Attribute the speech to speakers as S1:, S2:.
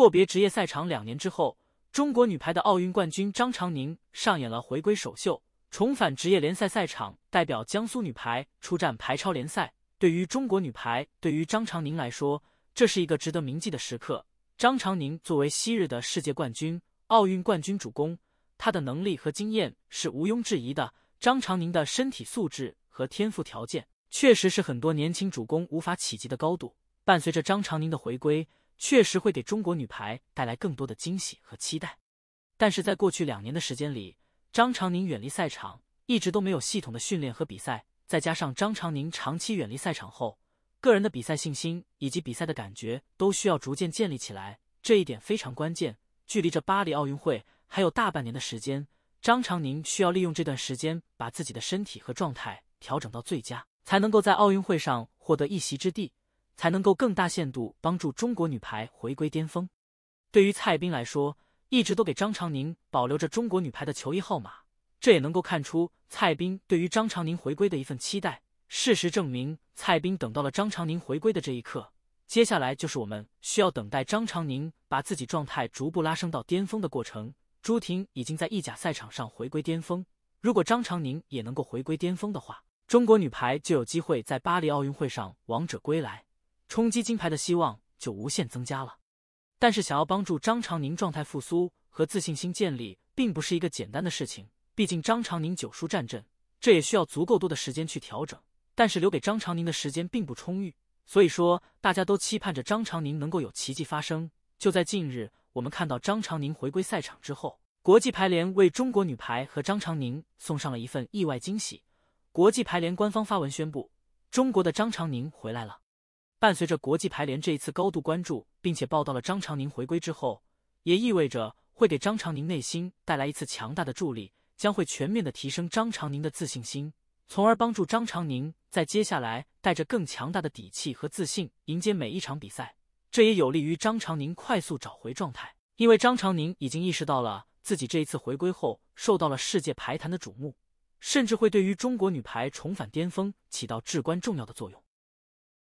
S1: 阔别职业赛场两年之后，中国女排的奥运冠军张常宁上演了回归首秀，重返职业联赛赛场，代表江苏女排出战排超联赛。对于中国女排，对于张常宁来说，这是一个值得铭记的时刻。张常宁作为昔日的世界冠军、奥运冠军主攻，她的能力和经验是毋庸置疑的。张常宁的身体素质和天赋条件，确实是很多年轻主攻无法企及的高度。伴随着张常宁的回归。确实会给中国女排带来更多的惊喜和期待，但是在过去两年的时间里，张常宁远离赛场，一直都没有系统的训练和比赛。再加上张常宁长期远离赛场后，个人的比赛信心以及比赛的感觉都需要逐渐建立起来，这一点非常关键。距离这巴黎奥运会还有大半年的时间，张常宁需要利用这段时间把自己的身体和状态调整到最佳，才能够在奥运会上获得一席之地。才能够更大限度帮助中国女排回归巅峰。对于蔡斌来说，一直都给张常宁保留着中国女排的球衣号码，这也能够看出蔡斌对于张常宁回归的一份期待。事实证明，蔡斌等到了张常宁回归的这一刻。接下来就是我们需要等待张常宁把自己状态逐步拉升到巅峰的过程。朱婷已经在意甲赛场上回归巅峰，如果张常宁也能够回归巅峰的话，中国女排就有机会在巴黎奥运会上王者归来。冲击金牌的希望就无限增加了，但是想要帮助张常宁状态复苏和自信心建立，并不是一个简单的事情。毕竟张常宁九输战阵，这也需要足够多的时间去调整。但是留给张常宁的时间并不充裕，所以说大家都期盼着张常宁能够有奇迹发生。就在近日，我们看到张常宁回归赛场之后，国际排联为中国女排和张常宁送上了一份意外惊喜。国际排联官方发文宣布，中国的张常宁回来了。伴随着国际排联这一次高度关注，并且报道了张常宁回归之后，也意味着会给张常宁内心带来一次强大的助力，将会全面的提升张常宁的自信心，从而帮助张常宁在接下来带着更强大的底气和自信迎接每一场比赛。这也有利于张常宁快速找回状态，因为张常宁已经意识到了自己这一次回归后受到了世界排坛的瞩目，甚至会对于中国女排重返巅峰起到至关重要的作用。